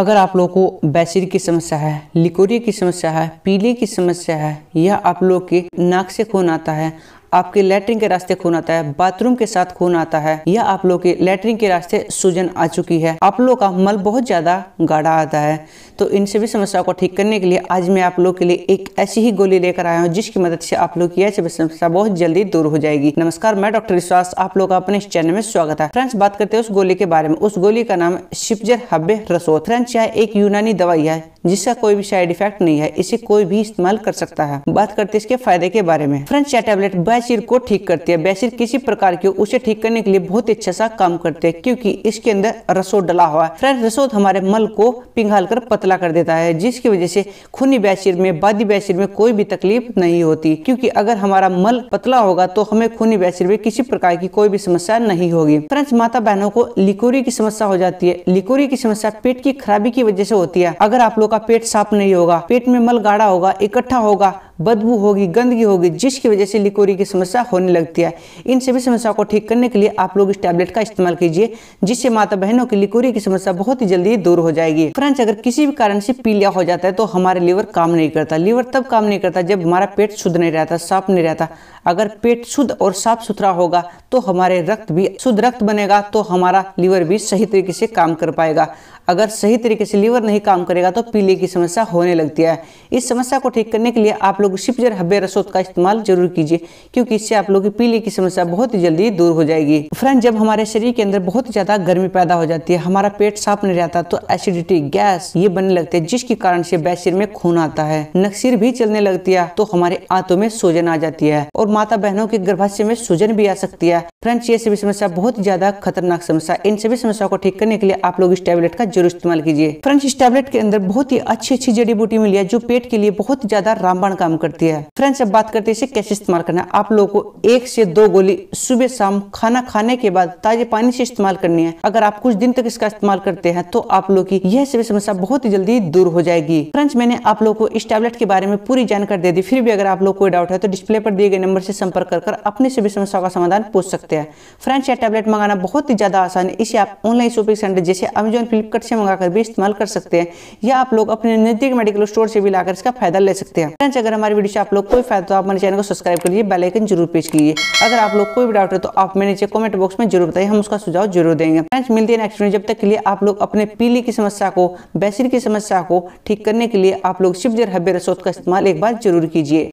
अगर आप लोग को बैसिर की समस्या है लिकोरिया की समस्या है पीले की समस्या है या आप लोग के नाक से खून आता है आपके लेटरिन के रास्ते खून आता है बाथरूम के साथ खून आता है या आप लोग के लेटरिन के रास्ते सूजन आ चुकी है आप लोग का मल बहुत ज़्यादा गाढ़ा आता है तो इन सभी समस्याओं को ठीक करने के लिए आज मैं आप लोग के लिए एक ऐसी ही गोली लेकर आया हूँ जिसकी मदद से आप लोग की यह सभी समस्या बहुत जल्दी दूर हो जाएगी नमस्कार मैं डॉक्टर विश्वास आप लोग का अपने इस चैनल में स्वागत है फ्रेंड्स बात करते हैं उस गोली के बारे में उस गोली का नाम शिपजर हब्बे रसो फ्रेंड्स यह एक यूनानी दवाई है जिसका कोई भी साइड इफेक्ट नहीं है इसे कोई भी इस्तेमाल कर सकता है बात करते हैं इसके फायदे के बारे में फ्रेंड्स यह टेबलेट बैसिर को ठीक करती है बैसिर किसी प्रकार की उसे ठीक करने के लिए बहुत अच्छा सा काम करते हैं क्यूँकी इसके अंदर रसोद डला हुआ है फ्रेंड रसोद हमारे मल को पिघाल कर पतला कर देता है जिसकी वजह से खूनी बैसिर में बादी बैसिर में कोई भी तकलीफ नहीं होती क्योंकि अगर हमारा मल पतला होगा तो हमें खूनी बैसिर में किसी प्रकार की कोई भी समस्या नहीं होगी फ्रेंड्स माता बहनों को लिकोरी की समस्या हो जाती है लिकोरी की समस्या पेट की खराबी की वजह से होती है अगर आप लोग का पेट साफ नहीं होगा पेट में मल गाढ़ा होगा इकट्ठा होगा बदबू होगी गंदगी होगी जिसकी वजह से लिकोरी की समस्या होने लगती है इन सभी समस्याओं को ठीक करने के लिए आप लोग इस टैबलेट का इस्तेमाल कीजिए जिससे माता बहनों की लिकोरी की समस्या बहुत ही जल्दी दूर हो जाएगी फ्रेंड्स अगर किसी भी कारण से पीलिया हो जाता है तो हमारे लीवर काम नहीं करता लीवर तब काम नहीं करता जब हमारा पेट शुद्ध नहीं रहता साफ नहीं रहता अगर पेट शुद्ध और साफ सुथरा होगा तो हमारे रक्त भी शुद्ध रक्त बनेगा तो हमारा लीवर भी सही तरीके से काम कर पाएगा अगर सही तरीके से लीवर नहीं काम करेगा तो पीले की समस्या होने लगती है इस समस्या को ठीक करने के लिए आप लोग लोग सिपजर हब्बे रसोत का इस्तेमाल जरूर कीजिए क्योंकि इससे आप लोग की पीले की समस्या बहुत ही जल्दी दूर हो जाएगी फ्रेंड जब हमारे शरीर के अंदर बहुत ज्यादा गर्मी पैदा हो जाती है हमारा पेट साफ नहीं रहता तो एसिडिटी गैस ये बनने लगते हैं जिसके कारण से बैसिर में खून आता है नक्सीर भी चलने लगती है तो हमारे आंतों में सूजन आ जाती है और माता बहनों के गर्भाशय में सूजन भी आ सकती है फ्रेंड्स ये सभी समस्या बहुत ज्यादा खतरनाक समस्या इन सभी समस्याओं को ठीक करने के लिए आप लोग इस टैबलेट का जरूर इस्तेमाल कीजिए फ्रेंड्स इस टैबलेट के अंदर बहुत ही अच्छी अच्छी जड़ी बूटी मिली है जो पेट के लिए बहुत ज्यादा रामबाण काम करती है फ्रेंड्स अब बात करते हैं इसे कैसे इस्तेमाल करना है आप लोगों को एक से दो गोली सुबह शाम खाना खाने के बाद ताजे पानी से इस्तेमाल करनी है अगर आप कुछ दिन तक इसका इस्तेमाल करते हैं तो आप लोग की यह सभी समस्या बहुत ही जल्दी दूर हो जाएगी फ्रेंड्स मैंने आप लोग को इस टैबलेट के बारे में पूरी जानकारी दे दी फिर भी अगर आप लोग कोई डाउट है तो डिस्प्ले पर दिए गए नंबर से संपर्क कर अपनी सभी समस्याओं का समाधान पूछ सकते सकते हैं फ्रेंड्स यह टैबलेट मंगाना बहुत ही ज़्यादा आसान है इसे आप ऑनलाइन शॉपिंग सेंटर जैसे अमेजोन फ्लिपकार्ट से मंगाकर भी इस्तेमाल कर सकते हैं या आप लोग अपने नज़दीक मेडिकल स्टोर से भी लाकर इसका फायदा ले सकते हैं फ्रेंड्स अगर हमारी वीडियो से आप लोग कोई फायदा तो आप मेरे चैनल को सब्सक्राइब करिए बेलाइकन जरूर पेश कीजिए अगर आप लोग कोई भी डाउट है तो आप मेरे नीचे कॉमेंट बॉक्स में जरूर बताइए हम उसका सुझाव जरूर देंगे फ्रेंड्स मिलते हैं नेक्स्ट जब तक के लिए आप लोग अपने पीली की समस्या को बैसिर की समस्या को ठीक करने के लिए आप लोग शिवजर हब्बे रसोद का इस्तेमाल एक बार जरूर कीजिए